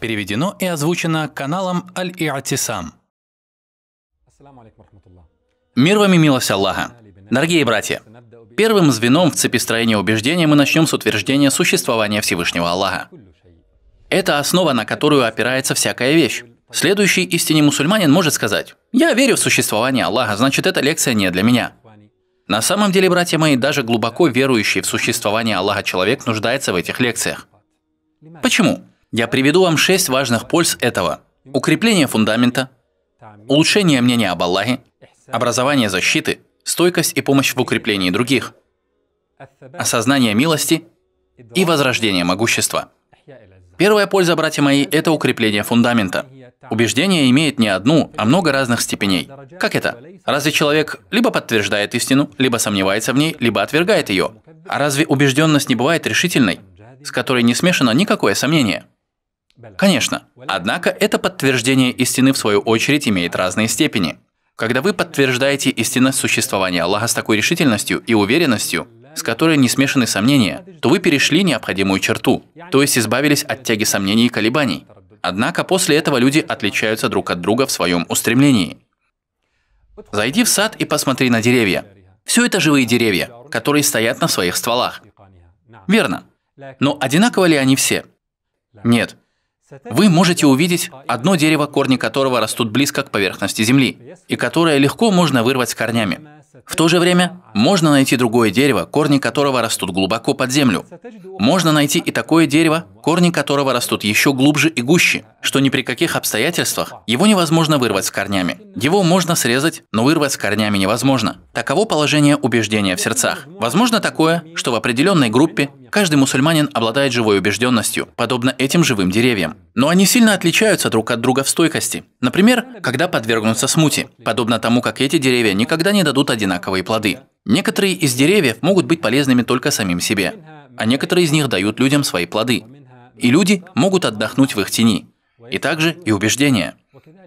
Переведено и озвучено каналом Аль-Иатисам. Мир вам и милость Аллаха. Дорогие братья, первым звеном в цепи строения убеждения мы начнем с утверждения существования Всевышнего Аллаха. Это основа, на которую опирается всякая вещь. Следующий истинный мусульманин может сказать, «Я верю в существование Аллаха, значит, эта лекция не для меня». На самом деле, братья мои, даже глубоко верующий в существование Аллаха человек нуждается в этих лекциях. Почему? Я приведу вам шесть важных польз этого. Укрепление фундамента, улучшение мнения об Аллахе, образование защиты, стойкость и помощь в укреплении других, осознание милости и возрождение могущества. Первая польза, братья мои, это укрепление фундамента. Убеждение имеет не одну, а много разных степеней. Как это? Разве человек либо подтверждает истину, либо сомневается в ней, либо отвергает ее? А разве убежденность не бывает решительной, с которой не смешано никакое сомнение? Конечно. Однако это подтверждение истины, в свою очередь, имеет разные степени. Когда вы подтверждаете истинность существования Аллаха с такой решительностью и уверенностью, с которой не смешаны сомнения, то вы перешли необходимую черту, то есть избавились от тяги сомнений и колебаний. Однако после этого люди отличаются друг от друга в своем устремлении. Зайди в сад и посмотри на деревья. Все это живые деревья, которые стоят на своих стволах. Верно. Но одинаковы ли они все? Нет. Вы можете увидеть одно дерево, корни которого растут близко к поверхности земли, и которое легко можно вырвать с корнями. В то же время можно найти другое дерево, корни которого растут глубоко под землю. Можно найти и такое дерево, корни которого растут еще глубже и гуще, что ни при каких обстоятельствах его невозможно вырвать с корнями. Его можно срезать, но вырвать с корнями невозможно. Таково положение убеждения в сердцах. Возможно такое, что в определенной группе Каждый мусульманин обладает живой убежденностью, подобно этим живым деревьям. Но они сильно отличаются друг от друга в стойкости. Например, когда подвергнутся смуте, подобно тому, как эти деревья никогда не дадут одинаковые плоды. Некоторые из деревьев могут быть полезными только самим себе, а некоторые из них дают людям свои плоды. И люди могут отдохнуть в их тени. И также и убеждения.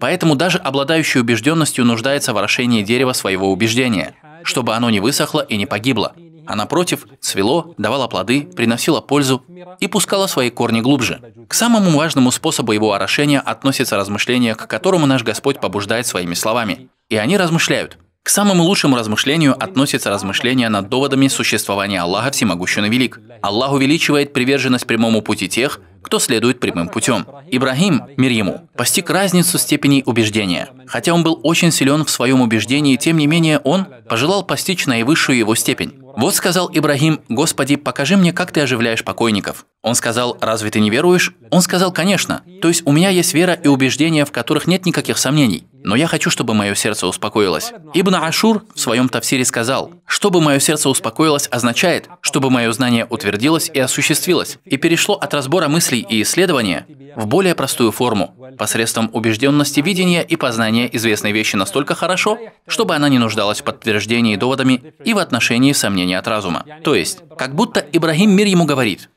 Поэтому даже обладающий убежденностью нуждается в орошении дерева своего убеждения, чтобы оно не высохло и не погибло а напротив, цвело, давало плоды, приносило пользу и пускало свои корни глубже. К самому важному способу его орошения относится размышление, к которому наш Господь побуждает своими словами. И они размышляют. К самому лучшему размышлению относится размышление над доводами существования Аллаха Всемогущего и Велик. Аллах увеличивает приверженность прямому пути тех, кто следует прямым путем. Ибрагим, мир ему, постиг разницу степеней убеждения. Хотя он был очень силен в своем убеждении, тем не менее он пожелал постичь наивысшую его степень. Вот сказал Ибрагим, «Господи, покажи мне, как ты оживляешь покойников». Он сказал, разве ты не веруешь? Он сказал, конечно. То есть у меня есть вера и убеждения, в которых нет никаких сомнений. Но я хочу, чтобы мое сердце успокоилось. Ибн Ашур в своем тафсире сказал, чтобы мое сердце успокоилось означает, чтобы мое знание утвердилось и осуществилось, и перешло от разбора мыслей и исследования в более простую форму, посредством убежденности видения и познания известной вещи настолько хорошо, чтобы она не нуждалась в подтверждении доводами и в отношении сомнений от разума. То есть, как будто Ибрагим мир ему говорит,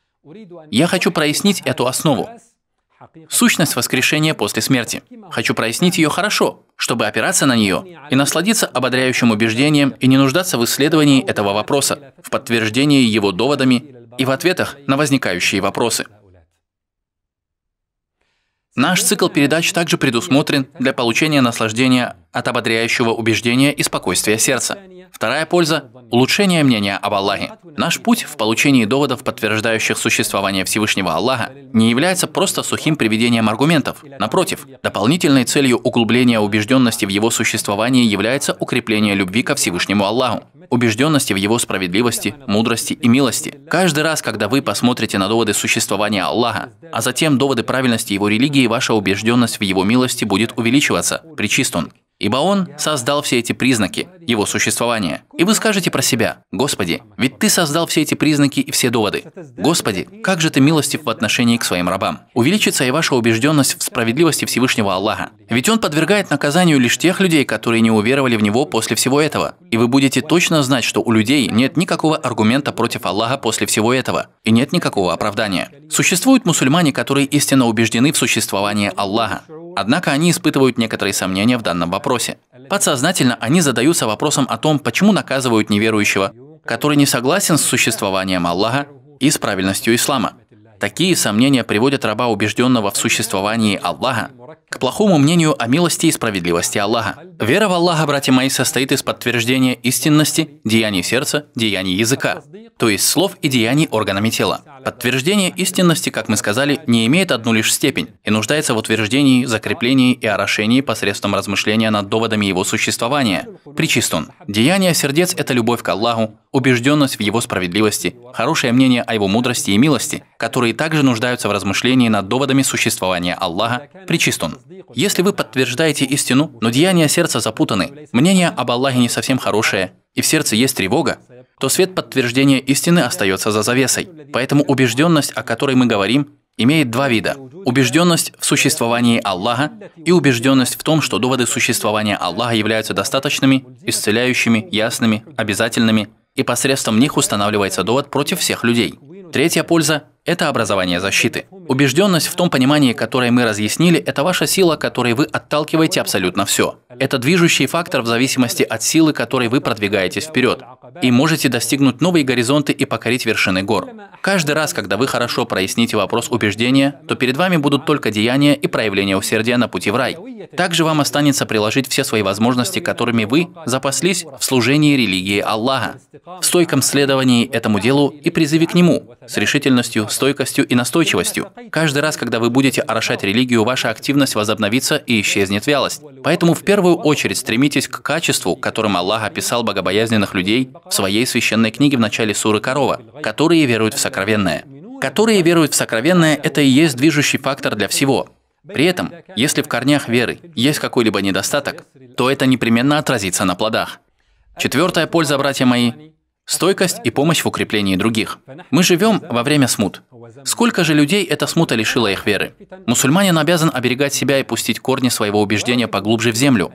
я хочу прояснить эту основу. Сущность воскрешения после смерти. Хочу прояснить ее хорошо, чтобы опираться на нее и насладиться ободряющим убеждением и не нуждаться в исследовании этого вопроса, в подтверждении его доводами и в ответах на возникающие вопросы. Наш цикл передач также предусмотрен для получения наслаждения от ободряющего убеждения и спокойствия сердца. Вторая польза – улучшение мнения об Аллахе. Наш путь в получении доводов, подтверждающих существование Всевышнего Аллаха, не является просто сухим приведением аргументов. Напротив, дополнительной целью углубления убежденности в его существовании является укрепление любви ко Всевышнему Аллаху убежденности в его справедливости, мудрости и милости. Каждый раз, когда вы посмотрите на доводы существования Аллаха, а затем доводы правильности его религии, ваша убежденность в его милости будет увеличиваться. Причист он. Ибо Он создал все эти признаки Его существования. И вы скажете про себя, «Господи, ведь Ты создал все эти признаки и все доводы. Господи, как же Ты милостив в отношении к своим рабам. Увеличится и ваша убежденность в справедливости Всевышнего Аллаха. Ведь Он подвергает наказанию лишь тех людей, которые не уверовали в Него после всего этого. И вы будете точно знать, что у людей нет никакого аргумента против Аллаха после всего этого. И нет никакого оправдания. Существуют мусульмане, которые истинно убеждены в существовании Аллаха. Однако они испытывают некоторые сомнения в данном вопросе. Подсознательно они задаются вопросом о том, почему наказывают неверующего, который не согласен с существованием Аллаха и с правильностью ислама. Такие сомнения приводят раба, убежденного в существовании Аллаха, к плохому мнению о милости и справедливости Аллаха. Вера в Аллаха, братья мои, состоит из подтверждения истинности, деяний сердца, деяний языка, то есть слов и деяний органами тела. Подтверждение истинности, как мы сказали, не имеет одну лишь степень и нуждается в утверждении, закреплении и орошении посредством размышления над доводами его существования. Причистун. Деяние сердец – это любовь к Аллаху, убежденность в его справедливости, хорошее мнение о его мудрости и милости, которые которые также нуждаются в размышлении над доводами существования Аллаха, причистун. Если вы подтверждаете истину, но деяния сердца запутаны, мнение об Аллахе не совсем хорошее, и в сердце есть тревога, то свет подтверждения истины остается за завесой. Поэтому убежденность, о которой мы говорим, имеет два вида. Убежденность в существовании Аллаха и убежденность в том, что доводы существования Аллаха являются достаточными, исцеляющими, ясными, обязательными, и посредством них устанавливается довод против всех людей. Третья польза это образование защиты. Убежденность в том понимании, которое мы разъяснили, это ваша сила, которой вы отталкиваете абсолютно все. Это движущий фактор в зависимости от силы, которой вы продвигаетесь вперед и можете достигнуть новые горизонты и покорить вершины гор. Каждый раз, когда вы хорошо проясните вопрос убеждения, то перед вами будут только деяния и проявления усердия на пути в рай. Также вам останется приложить все свои возможности, которыми вы запаслись в служении религии Аллаха, в стойком следовании этому делу и призыве к нему, с решительностью, стойкостью и настойчивостью. Каждый раз, когда вы будете орошать религию, ваша активность возобновится и исчезнет вялость. Поэтому в первую очередь стремитесь к качеству, которым Аллах описал богобоязненных людей, в своей священной книге в начале суры корова, которые веруют в сокровенное. Которые веруют в сокровенное – это и есть движущий фактор для всего. При этом, если в корнях веры есть какой-либо недостаток, то это непременно отразится на плодах. Четвертая польза, братья мои, стойкость и помощь в укреплении других. Мы живем во время смут. Сколько же людей эта смута лишила их веры? Мусульманин обязан оберегать себя и пустить корни своего убеждения поглубже в землю,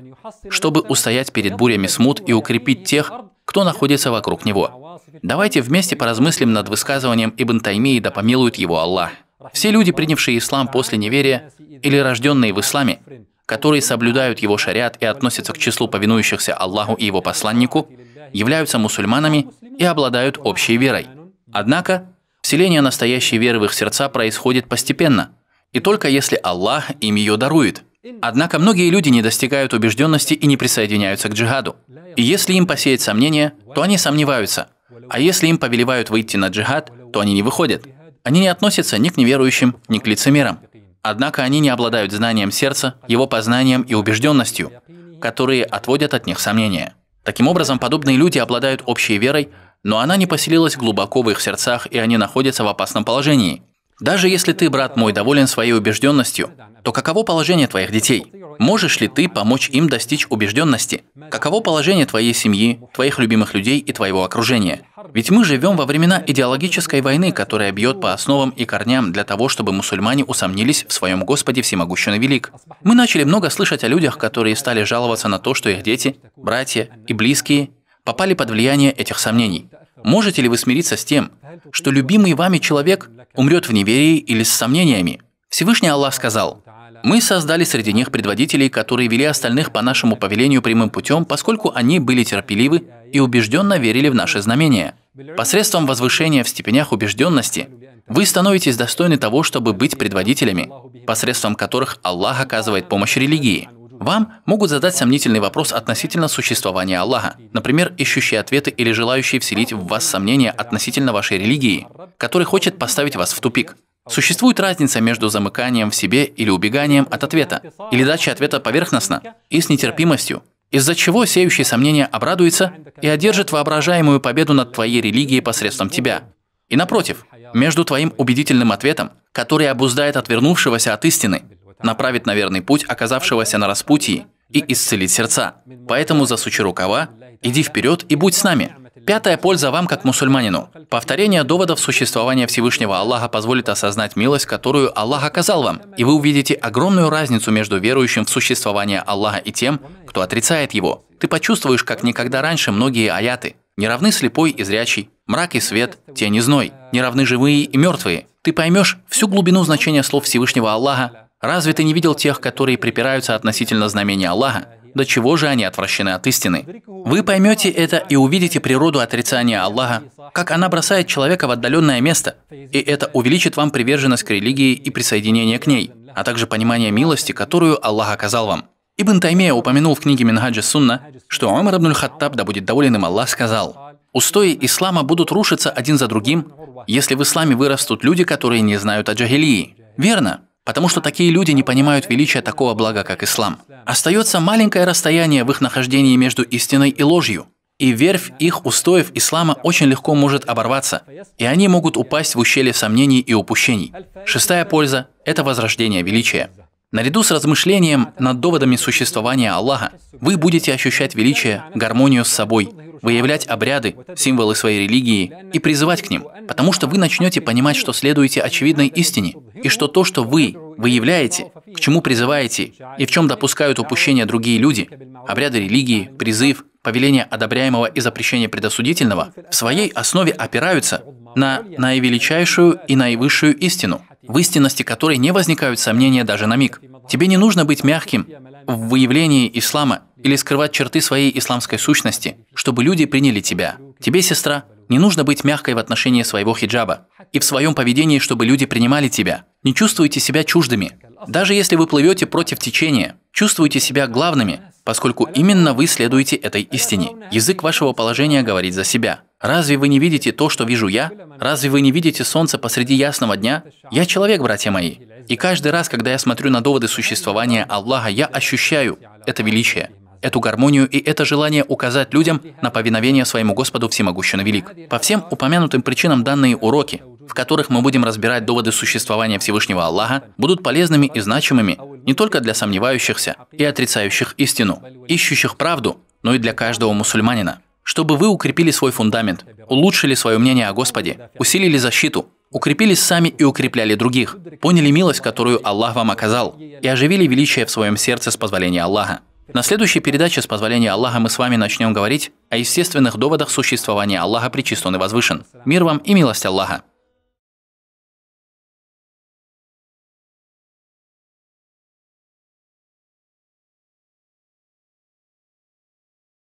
чтобы устоять перед бурями смут и укрепить тех, кто находится вокруг него. Давайте вместе поразмыслим над высказыванием Ибн Таймии, «Да помилует его Аллах». Все люди, принявшие ислам после неверия или рожденные в исламе, которые соблюдают его шариат и относятся к числу повинующихся Аллаху и его посланнику, являются мусульманами и обладают общей верой. Однако, вселение настоящей веры в их сердца происходит постепенно, и только если Аллах им ее дарует – Однако многие люди не достигают убежденности и не присоединяются к джихаду. И если им посеять сомнения, то они сомневаются. А если им повелевают выйти на джихад, то они не выходят. Они не относятся ни к неверующим, ни к лицемерам. Однако они не обладают знанием сердца, его познанием и убежденностью, которые отводят от них сомнения. Таким образом, подобные люди обладают общей верой, но она не поселилась глубоко в их сердцах, и они находятся в опасном положении – даже если ты, брат мой, доволен своей убежденностью, то каково положение твоих детей? Можешь ли ты помочь им достичь убежденности? Каково положение твоей семьи, твоих любимых людей и твоего окружения? Ведь мы живем во времена идеологической войны, которая бьет по основам и корням для того, чтобы мусульмане усомнились в своем Господе Всемогущен и Велик. Мы начали много слышать о людях, которые стали жаловаться на то, что их дети, братья и близкие попали под влияние этих сомнений. Можете ли вы смириться с тем, что любимый вами человек умрет в неверии или с сомнениями. Всевышний Аллах сказал, «Мы создали среди них предводителей, которые вели остальных по нашему повелению прямым путем, поскольку они были терпеливы и убежденно верили в наши знамения. Посредством возвышения в степенях убежденности вы становитесь достойны того, чтобы быть предводителями, посредством которых Аллах оказывает помощь религии». Вам могут задать сомнительный вопрос относительно существования Аллаха, например, ищущие ответы или желающие вселить в вас сомнения относительно вашей религии, который хочет поставить вас в тупик. Существует разница между замыканием в себе или убеганием от ответа, или дачей ответа поверхностно и с нетерпимостью, из-за чего сеющие сомнения обрадуются и одержат воображаемую победу над твоей религией посредством тебя. И напротив, между твоим убедительным ответом, который обуздает отвернувшегося от истины, направит на верный путь оказавшегося на распутии и исцелит сердца. Поэтому засучи рукава, иди вперед и будь с нами. Пятая польза вам как мусульманину. Повторение доводов существования Всевышнего Аллаха позволит осознать милость, которую Аллах оказал вам, и вы увидите огромную разницу между верующим в существование Аллаха и тем, кто отрицает его. Ты почувствуешь, как никогда раньше многие аяты. Не равны слепой и зрячий, мрак и свет, тень и зной, не равны живые и мертвые. Ты поймешь всю глубину значения слов Всевышнего Аллаха, Разве ты не видел тех, которые припираются относительно знамения Аллаха? До чего же они отвращены от истины? Вы поймете это и увидите природу отрицания Аллаха, как она бросает человека в отдаленное место, и это увеличит вам приверженность к религии и присоединение к ней, а также понимание милости, которую Аллах оказал вам. Ибн Таймия упомянул в книге Минхаджа Сунна, что Умар ибн Хаттаб, да будет доволен им Аллах, сказал, «Устои ислама будут рушиться один за другим, если в исламе вырастут люди, которые не знают о джагилии». Верно, потому что такие люди не понимают величия такого блага, как ислам. Остается маленькое расстояние в их нахождении между истиной и ложью, и верфь их устоев ислама очень легко может оборваться, и они могут упасть в ущелье сомнений и упущений. Шестая польза – это возрождение величия. Наряду с размышлением над доводами существования Аллаха, вы будете ощущать величие, гармонию с собой, выявлять обряды, символы своей религии и призывать к ним, потому что вы начнете понимать, что следуете очевидной истине, и что то, что вы выявляете, к чему призываете и в чем допускают упущение другие люди, обряды религии, призыв, повеления одобряемого и запрещения предосудительного, в своей основе опираются на наивеличайшую и наивысшую истину, в истинности которой не возникают сомнения даже на миг. Тебе не нужно быть мягким в выявлении ислама или скрывать черты своей исламской сущности, чтобы люди приняли тебя. Тебе, сестра, не нужно быть мягкой в отношении своего хиджаба и в своем поведении, чтобы люди принимали тебя. Не чувствуйте себя чуждыми. Даже если вы плывете против течения, чувствуйте себя главными поскольку именно вы следуете этой истине. Язык вашего положения говорит за себя. Разве вы не видите то, что вижу я? Разве вы не видите солнце посреди ясного дня? Я человек, братья мои. И каждый раз, когда я смотрю на доводы существования Аллаха, я ощущаю это величие, эту гармонию и это желание указать людям на повиновение своему Господу Всемогущему Велик. По всем упомянутым причинам данные уроки в которых мы будем разбирать доводы существования Всевышнего Аллаха, будут полезными и значимыми не только для сомневающихся и отрицающих истину, ищущих правду, но и для каждого мусульманина. Чтобы вы укрепили свой фундамент, улучшили свое мнение о Господе, усилили защиту, укрепились сами и укрепляли других, поняли милость, которую Аллах вам оказал, и оживили величие в своем сердце с позволения Аллаха. На следующей передаче с позволения Аллаха мы с вами начнем говорить о естественных доводах существования Аллаха Пречистон и Возвышен. Мир вам и милость Аллаха!